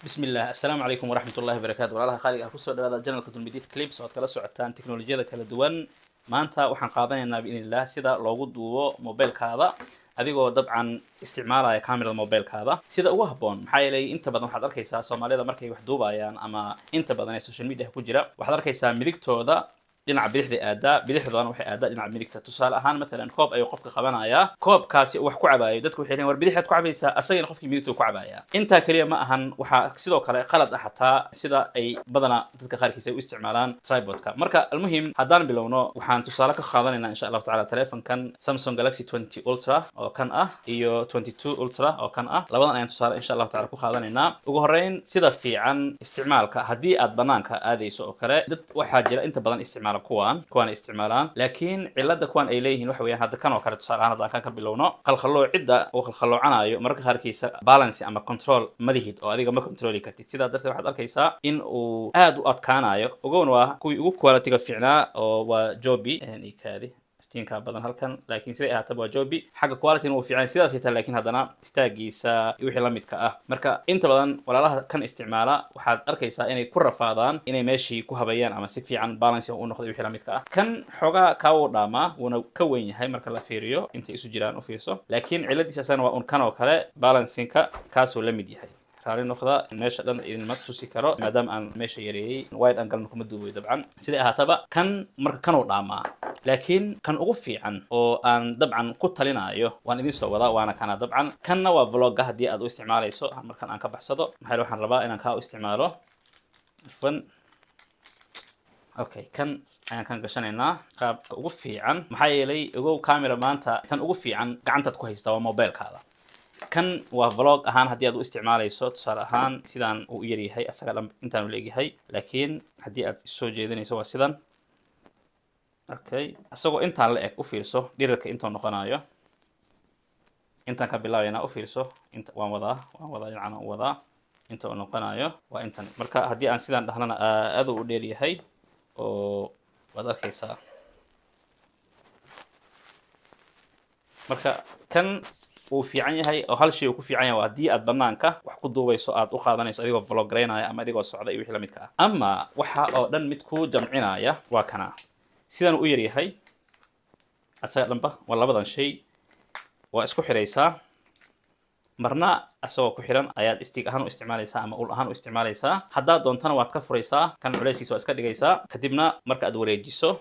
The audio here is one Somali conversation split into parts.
bismi illah assalaamu calaykum waraxmat ullahi wabarakaatu walaalaha qaaliga ah kusoo dhawaada janalka dulmidid clips oad kala socotaan teknolojiyada kala duwan maanta waxaan qaadanaynaa biidn illah sida loogu duubo mobeylkaada adigoo dabcan isticmaalaya camerada mobeylkaada sida ugu haboon maxaa yeelay inta badan waxaad arkaysaa soomaaliyada markay wax duubayaan ama inta badan ee social media ku jira waxaad arkaysaa midigtooda dhinaca bidixday aadaa bidixdoona waxay aadaa dhinaca midigta tusaale ahaan maalan koob ayuu qofka qabanayaa koobkaasi wax ku cabaayo dadku waxay leeyiin war bidixaad ku cabaysaa asagana qofkii midigtuu ku cabaaya intaa keliya ma ahan waxaa sidoo kale qalad ah xataa sida ay badanaa dadka qaarkiis ay u isticmaalaan tribodka marka almuhim haddaan bilowno waxaan tusaale ka qaadanaynaa insha allahu tacala taleefankan samsung galaxy twenty ultra oo kan ah iyo twenty two ultra oo kan ah labadan ayaan tusaale insha allahu tacala ku qaadanaynaa ugu horeyn sida fiican isticmaalka haddii aad banaanka aadayso oo kale dad waxaa jira inta badan isticmaala kuwan kuwan ay isticmaalaan laakiin cilada kuwan ay leeyihiin waxa weyaan hadda kan oo kale tusaaleahaan hadda kan ka bilowno cidda uu khalkhaloocanaayo mararka qaarkiisa balancy ama control madihid oo adiga ma controli kartid sidaa darteed waxaad arkaysaa in uu aada u adkaanayo ogown waa kuwii ugu qualityga fiicnaa oo waa jobi e kaadi iftiinka badan halkan laakiin siday ahaataba waa jobi xagga qualityn uu fiican sidaas yitaa laakiin haddana istaagiisa wixii la midka ah marka inta badan walaalaha kan isticmaala waxaad arkaysaa inay ku rafaadaan inay meeshii ku habeeyaan ama si fiican balancing u noqday wixii la midka ah kan xoogaa kaa wuu dhaamaa wuuna ka weyn yahay marka la fiiriyo intay isu jiraan u fiirso laakiin ciladiis asana waa un kan oo kale balancinka kaasuu la mid yahay raali noqda meesha dhan idinma tusi karo maadaama aan meesha yareeyey wide aan galna kuma duubayo dabcan sida ahaataba kan marka kanuu dhaamaa laakiin kan ugu fiican oo aan dabcan ku talinaayo waan idin soo wadaa waana kana dabcan kanna waa vlogga haddii aad u isticmaalayso ah, markan aan ka baxsado maxaa yele waxaan rabaa inaan kaa u isticmaalo afan okay kan ayaan kan gashanaynaa qaabka ugu fiican maxaa yeelay ogow camera maanta tan ugu fiican gacantaad ku haysta waa mobilekaada kan waa vlog ahaan haddii aad u isticmaalayso tusaale ahaan sidaan uu u yaryahay asaga intaan u leegyahay laakiin haddii aad isoo jeedinayso waa sidan okay isagoo intaan la eg u fiirso dhirirka intuu noqonaayo intaan ka bilaabayna u fiirso waan wadaa waan wadaa dhinacan u wadaa inta uu noqonayo waa intan marka haddii aan sidaan dhahnana aaduu u dheeryahay oo waad arkaysaa marka kan wuu fiican yahay oo hal shay uu ku fiican yahay waa haddii aad bannaanka wax ku duubayso aad u qaadanayso adigoo vlogaraynaya ama adigoo socda iyo wixii la midka ah ama waxa oo dhan mid ku jamcinaya waa kana sidan u yar yahay asaga dhanba waa labadan shay waa isku xiraysaa marna asagoo ku xidhan ayaad istiig ahaan u isticmaalaysaa ama ul ahaan u isticmaalaysaa haddaad doontana waad ka furaysaa kan culeyskiisa waa iska dhigaysaa kadibna marka aad wareejiso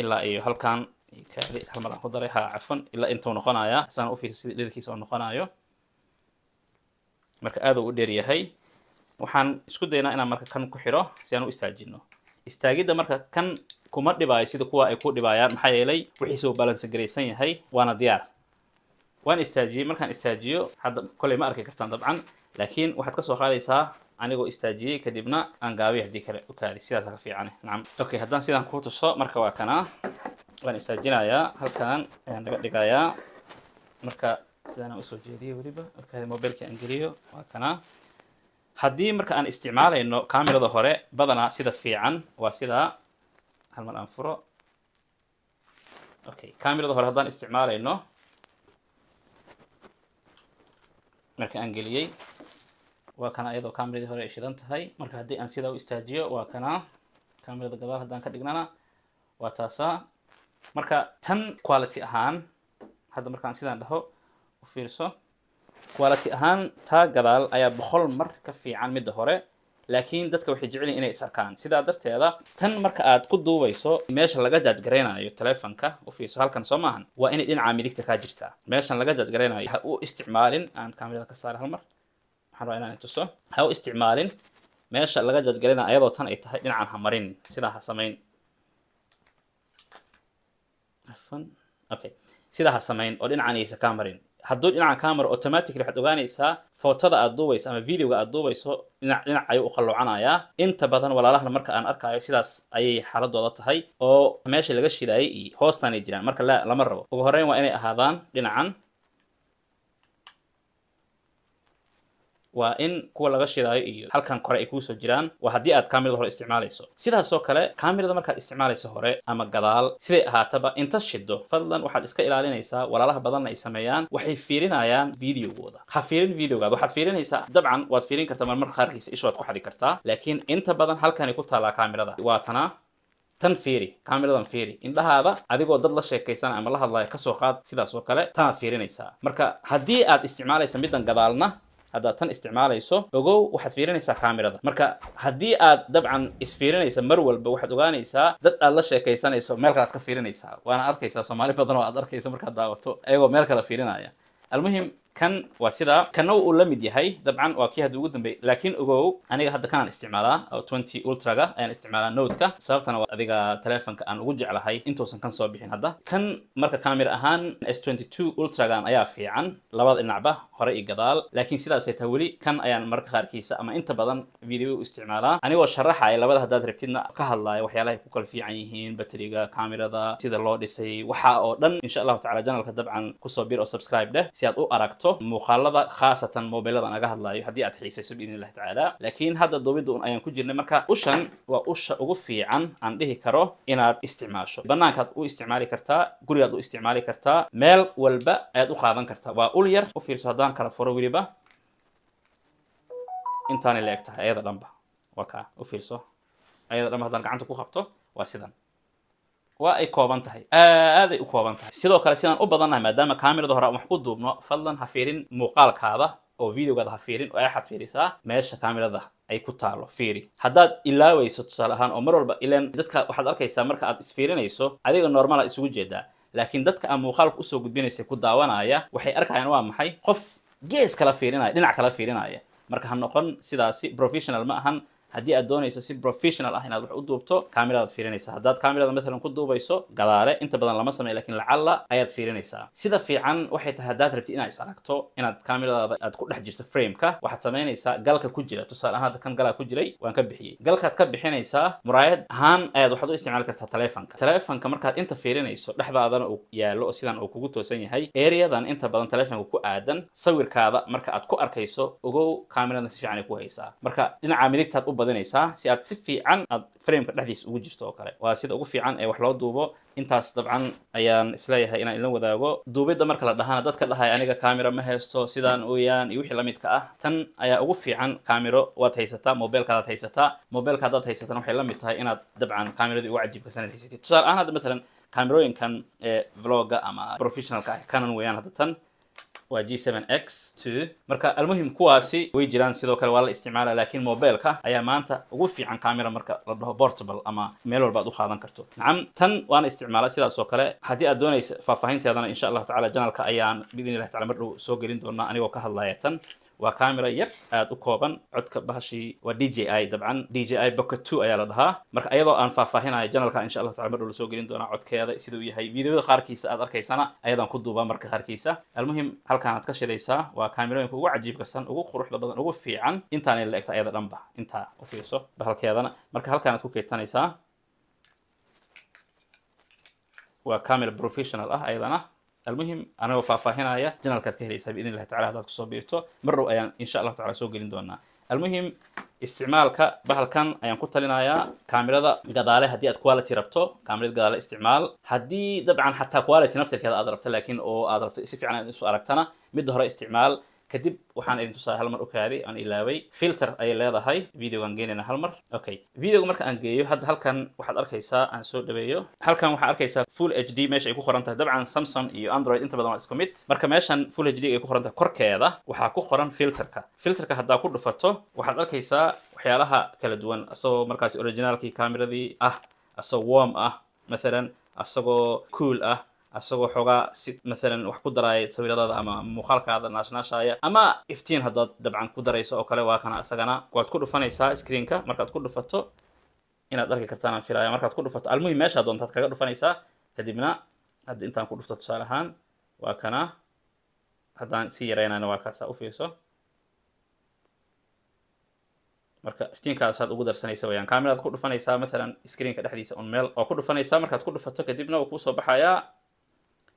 ilaa iyo halkan hal mar aan ku marka aaduu u dheer yahay waxaan isku daynaa inaan marka kan ku xiro si aan u istaajino istaagidda marka kan kuma dhibaayo sida kuwa ay ku dhibaayaan maxaa yeelay wixiisuu balansegaraysan yahay waana diyaar waan istaajiyey markaan istaajiyo hadda kolley ma arki kartaan dabcan laakiin waxaad ka soo qaadaysaa anigoo istaajiyey kadibna aan gaabiy haddii kale u kaaday sidaasa ka fiicane eh. nacam okay haddaan sidaan kuu tuso marka waa kanaa waan istaajinayaa halkan ayaan naga dhigayaa marka sidaan usoo jeediyey weliba marka mobilka aan geliyo waa kana haddii marka aan isticmaalayno camerada hore badanaa sida fiican waa sidaa hal aan furo okay camerada hore haddaan isticmaalayno marka aan geliyey waa kana ayadoo cameradii hore ay shidan tahay marka haddii aan sidaa u istaajiyo waa kana camerada gadaal haddaan ka dhignana waa taasaa marka tan quality ahaan hadda markaan sidaan dhaho u fiirso quality ahaan taa gadaal ayaa boqol mar ka fiican midda hore laakiin dadka waxay jecel inay is arkaan sidaa darteeda tan marka aad ku duubayso meesha laga jaajgaraynayo telefonka u fiirso halkan soo maahan waa inay dhinacaa midigta kaa jirtaa meeshan laga jaajgaraynayo ha u isticmaalin aan kaamirada ka saara halmar mar maxaan rabaa inaan tuso ha u isticmaalin meesha laga jaajgaraynayo ayadoo tan ay tahay dhinacan ha marin sidaa ha samayn okay sidaa ha samayn oo dhinacan aysa kaa marin hadduu dhinacan kaa maro automatically waxaad ogaanaysaa fotada aad duubayso ama videoga aad duubayso dhinac dhinac ayuu u qalloocanayaa inta badan walaalahan marka aan arkaayo sidaas ayay xaaladooda tahay oo meesha laga shidaayay iyo hoostaanay jiraan marka lama rabo ugu horreyn waa inay ahaadaan dhinacan waa in kuwa laga shidaayo iyo halkan kore ay kuusoo jiraan waa haddii aad kaamirada hore isticmaalayso sidaasoo kale kaamirada markaad isticmaalayso hore ama gadaal siday ahaataba inta shido fadlan waxaad iska ilaalinaysaa walaalaha badanna ay sameeyaan waxay fiirinayaan videogooda ha fiirin videogaada waxaad fiirinaysaa dabcan waad fiirin kartaa marmar qaarkiisa ishu waad ku xadi kartaa laakiin inta badan halkani ku taallaa kaamirada waatana tan fiiri kaamiradan fiiri indhahaada adigoo dad la sheekaysan ama la hadlaya kasoo qaad sidaasoo kale tanaad fiirinaysaa marka haddii aad isticmaalaysa middan gadaalna haddaad tan isticmaalayso ogow waxaad fiirinaysaa kaamirada marka haddii aad dabcan isfiirinaysa mar walba waxaad ogaanaysaa dad aad la sheekaysanayso meel kale aad ka fiirinaysaa waana arkaysaa soomaali badan oo aad arkaysa markaad daawato ayagoo meel kale fiirinaya almuhim kan waa sidaa kana uu la mid yahay dabcan waa kii hadda ugu dambeeyay laakiin ogow aniga hadda kanaan isticmaalaa oo twenty ultraga ayaan isticmaalaa note sababtana waa adiga taleefonka aan ugu jeclahay intuusan kan soo bixin hadda kan marka camera ahaan s twenty two ultragan ayaa fiican labada dhinacba hore iyo gadaal laakiin sidaasay taha weli kan ayaan marka qaarkiisa ama inta badan video u isticmaalaa anigoo sharaxaya labada haddaad rabtidna ka hadlaaya waxyaalahay ku kala fiican yihiin bateriga camerada sida loo dhisay waxa oo dhan insha allahu tacala janalka dabcan kusoo bir oo subscribe dheh si aad u aragto karto muuqaalada khaasatan mobilada naga hadlaayo haddii aad xiisayso biidn illahi tacaala laakiin hadda dubidda un ayaan ku jirnay marka ushan waa usha ugu fiican aan dhihi karo inaad isticmaasho bannaankaad u isticmaali kartaa gurigaad u isticmaali kartaa meel walba ayaad u qaadan kartaa waa ul yar u fiirso haddaan kala furo weliba intaanay la eg ayada dhanba waa kaa u fiirso ayada dhanba haddaan gacanta ku qabto waa sidan waa ay kooban tahay aad u kooban tahay sidoo kale sidaan u badannahay maadaama kamirada hore aan wax ku duubno fadlan ha fiirin muuqaalkaada oo videogaada ha fiirin oo axad fiirisaa meesha kamirada ay ku taalo fiiri haddaad ilaawayso tusaale ahaan oo mar walba ilan dadka waxaad arkaysaa marka aad isfiirinayso adiga normala ah isugu jeedaa laakiin dadka aan muuqaalka usoo gudbinaysa ku daawanaya waxay arkayaan waa maxay qof gees kala fiirinaya dhinac kala fiirinaya marka ha noqon sidaasi professional ma ahan haddii aad doonayso si professional ah inaad wax u duubto kaamiraad fiirinaysa haddaad kaamirada matalan ku duubayso gadaale inta badan lama samey lakiin lacalla ayaad fiirinaysaa sida fiican waxay tahay haddaad rabtid inaad is aragto inaad kaamiradaada aad ku dhex jirto frameka waxaad samaynaysaa galka ku jira tusaale ahaan kan galaa ku jiray waan ka bixiyey galkaad ka bixinaysaa muraayad ahaan ayaad waxaad u isticmaali kartaa taleefanka taleefanka markaad inta fiirinayso dhexdaadana uu yaallo oo sidan uu kugu toosan yahay eriyadan inta badan taleefanka ku aadan sawirkaada marka aad ku arkayso ogow kaamiradan si fiican ay ku haysaa marka dhinaca midigtaad u badinaysaa si aad si fiican aad frameka dhexdiisa ugu jirto oo kale waa sida ugu fiican ee wax loo duubo intaas dabcan ayaan isleeyahay inaan idla wadaago duubidda marka la dhahana dadka dhahay aniga kaamira ma haysto sidaan ooyaan iyo wixii lamidka ah tan ayaa ugu fiican kaamiro waad haysataa mobilkaadaad haysataa mobilka haddaad haysatana waxay la mid tahay inaad dabcan kaamiradii ugu cajiibkasanad haysatid tusaale ahaan hadda matalan kaamirooyinkan ee vlogga ama professionalka ah kanan weeyaan hadda tan waa g x marka almuhim kuwaasi way jiraan sidoo kale waa la isticmaala laakiin mobileka ayaa maanta ugu fiican camera marka la dhaho portable ama meel walba ad u qaadan karto nacam tan waana isticmaalay sidaas kale haddii aad doonaysa faahfaahinteedana insha allahu tacala janalka ayaan biidn tacala mar dhow soo gelin doonaa anigoo ka hadlaya tan waa camera yar aad u kooban codka bahashii waa d j i dabcan d j i bocket two ayaa la dhahaa marka iyadoo aan faahfaahinayo janalka insha allah taala mar dhow la soo gelin doonaa codkeeda sida uu yahay videoda qaarkiisa aad arkaysana ayadaan ku duubaa marka qaarkiisa almuhim halkaan aad ka shiraysaa waa kaamirooyinka ugu cajiibkasan ugu quruxda badan ugu fiican intaanay la egta ayada dhanba intaa u fiirso bahalkeedana marka halkaan ku keedsanaysaa waa camera professional ah ayadana almuhim anagoo faahfaahinaya janalkaad ka helaysaa biidn illahi tacala hadaad kusoo biirto mar row ayaan insha allahu tacala soo gelin doonaa almuhim isticmaalka bahalkan ayaan ku talinayaa kaamirada gadaale haddii aad quality rabto kaamirada gadaale isticmaal haddii dabcan xataa quality naftirkeeda aad rabto laakiin oo aad rabto si fiican isu aragtana midda hore isticmaal kadib waxaan idin tusaa hal mar okaaday aan ilaabay filter ayay leedahay videogaan geynayna hal mar okay videoga marka aan geeyo hadda halkan waxaad arkaysaa aan soo dhaweeyo halkan waxaad arkaysaa full h d meesha ay ku qoran tahay dabcan samsung iyo android inta badan waa isku mid marka meeshan full h d ay ku qoran tahay korkeeda waxaa ku qoran filterka filterka haddaa ku dhufato waxaad arkaysaa waxyaalaha kala duwan asagoo markaasi originaalkii cameradii ah asagoo warm ah mathalan asagoo cool ah asagoo xogaa si maalan wax ku daraaya sawiradaada ama muuqaalkaada naashnaashaaya ama iftiin haddaad dabcan ku darayso oo kale waa kana isagana waad ku dhufanaysaa screenka markaad ku dhufato inaad arki kartaan aan filaya markaad ku dhufato almuhim meeshaa doontaad kaga dhufanaysaa kadibna hadda intaan ku dhufto tusaale ahaan waa kana haddaan sii yareynayna waa kaasaa u fiirso marka iftiinkaasaad ugu darsanaysa wayaan kaamiraad ku dhufanaysaa maalan screenka dhexdiisa on meel oo ku dhufanaysaa markaad ku dhufato kadibna wuu soo baxayaa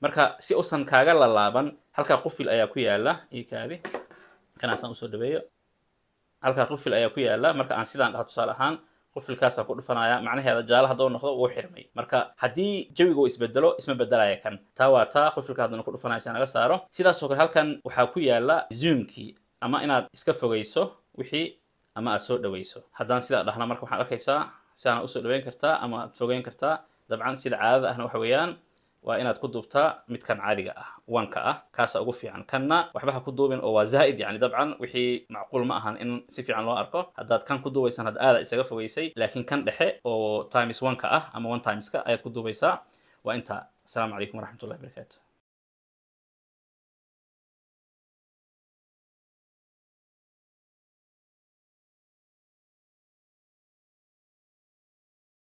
marka si usan kaaga lalaaban halkaa qufil ayaa ku yaala ikaadi kanaasaan usoo dhaweeyo halkaa qufil ayaa ku yaala marka aan sidaan dhaha tusaale ahaan qufilkaasaan ku dhufanaya macnaheeda jaala hadduu noqdo wuu xirmay marka haddii jawiga uu isbedelo isma bedelaya kan taa waa taa qufilka haddana ku dhufanaya si aan saaro sidaasoo kale halkan waxaa ku yaala zoomkii ama inaad iska fogeyso wixii ama aad soo dhaweyso haddaan sidaa dhahna marka waxaad arkaysaa sidaana usoo dhaweyn kartaa ama aad fogeyn kartaa dabcan sida caadada ahna waxa weeyaan waa inaad ku duubtaa midkan caadiga ah wanka ah kaasa ugu fiican kanna waxbaha ha ku duubin oo waa zaa'id yani dabcan wixii macquul ma ahan in si fiican loo arko haddaad kan ku duubaysan had aada isaga fogaysay laakiin kan dhexe oo times wanka ah ama one timeska ayaad ku duubaysaa waa intaa asalaamu calaykum waraxmatullahi barakaatu